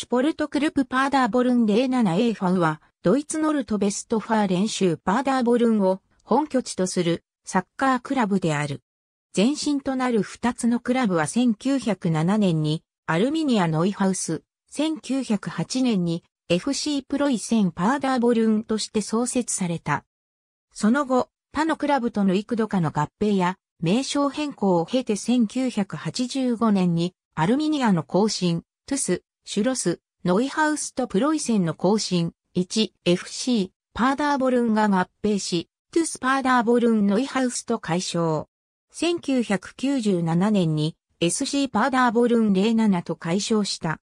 シュポルトクルプパーダーボルン 07A ファウは、ドイツノルトベストファー練習パーダーボルンを本拠地とするサッカークラブである。前身となる2つのクラブは1907年にアルミニア・ノイハウス、1908年に FC プロイセンパーダーボルンとして創設された。その後、他のクラブとの幾度かの合併や名称変更を経て1985年にアルミニアの更新、トゥス、シュロス、ノイハウスとプロイセンの更新、1FC、パーダーボルンが合併し、トゥスパーダーボルンノイハウスと解消。1997年に SC パーダーボルン07と解消した。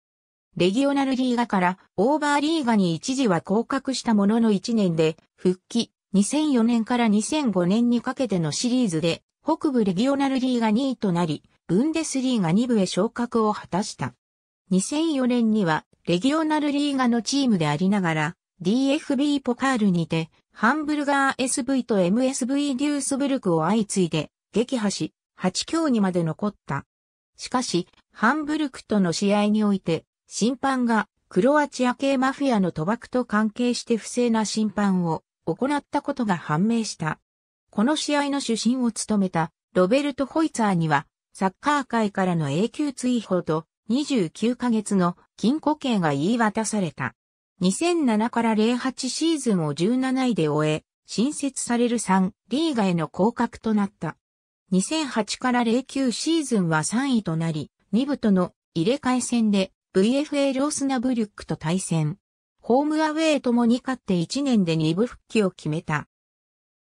レギオナルリーガからオーバーリーガに一時は降格したものの1年で復帰2004年から2005年にかけてのシリーズで北部レギオナルリーガ2位となり、ブンデスリーガ2部へ昇格を果たした。2004年にはレギオナルリーガのチームでありながら DFB ポカールにてハンブルガー SV と MSV デュースブルクを相次いで撃破し8強にまで残った。しかし、ハンブルクとの試合において審判がクロアチア系マフィアの賭博と関係して不正な審判を行ったことが判明した。この試合の主審を務めたロベルト・ホイツァーにはサッカー界からの永久追放と29ヶ月の禁錮刑が言い渡された。2007から08シーズンを17位で終え、新設される3リーガへの降格となった。2008から09シーズンは3位となり、2部との入れ替え戦で VFA ロスナブリュックと対戦。ホームアウェイともに勝って1年で2部復帰を決めた。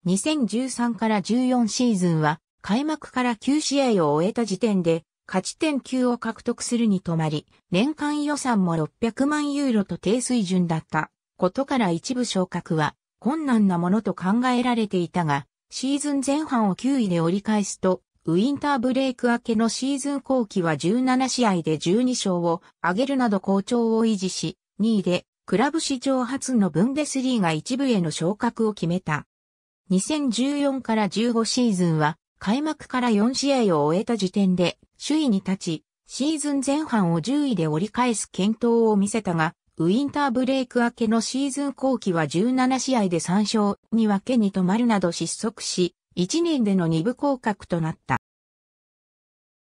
2013から14シーズンは開幕から9試合を終えた時点で勝ち点9を獲得するに止まり、年間予算も600万ユーロと低水準だったことから一部昇格は困難なものと考えられていたが、シーズン前半を9位で折り返すと、ウィンターブレイク明けのシーズン後期は17試合で12勝を上げるなど好調を維持し、2位でクラブ史上初のブンデスリーが一部への昇格を決めた。2014から15シーズンは開幕から4試合を終えた時点で首位に立ち、シーズン前半を10位で折り返す検討を見せたが、ウィンターブレイク明けのシーズン後期は17試合で3勝に分けに止まるなど失速し、1年での2部降格となった。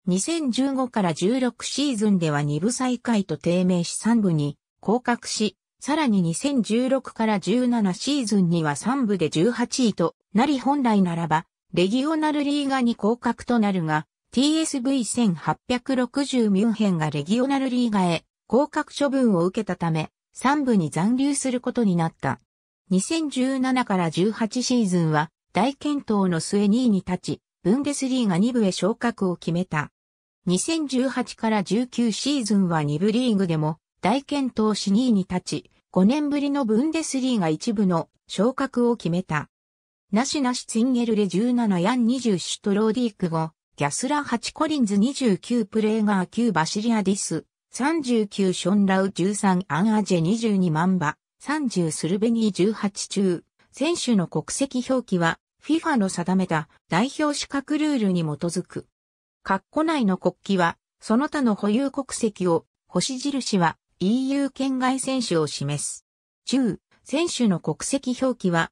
2015から16シーズンでは2部再開と低迷し3部に降格し、さらに2016から17シーズンには3部で18位となり本来ならばレギオナルリーガに降格となるが、TSV1860 ミュンヘンがレギオナルリーガへ降格処分を受けたため、3部に残留することになった。2017から18シーズンは大健闘の末2位に立ち、ブンデスリーガ2部へ昇格を決めた。2018から19シーズンは2部リーグでも大健闘し2位に立ち、5年ぶりのブンデスリーガ1部の昇格を決めた。ナシナシツインゲルレ17ヤン20シュトローディーク5、ギャスラ8コリンズ29プレーガー9バシリアディス、39ションラウ13アンアジェ22マンバ、30スルベニー18中、選手の国籍表記は FIFA の定めた代表資格ルールに基づく。括弧内の国旗は、その他の保有国籍を、星印は EU 県外選手を示す。中、選手の国籍表記は、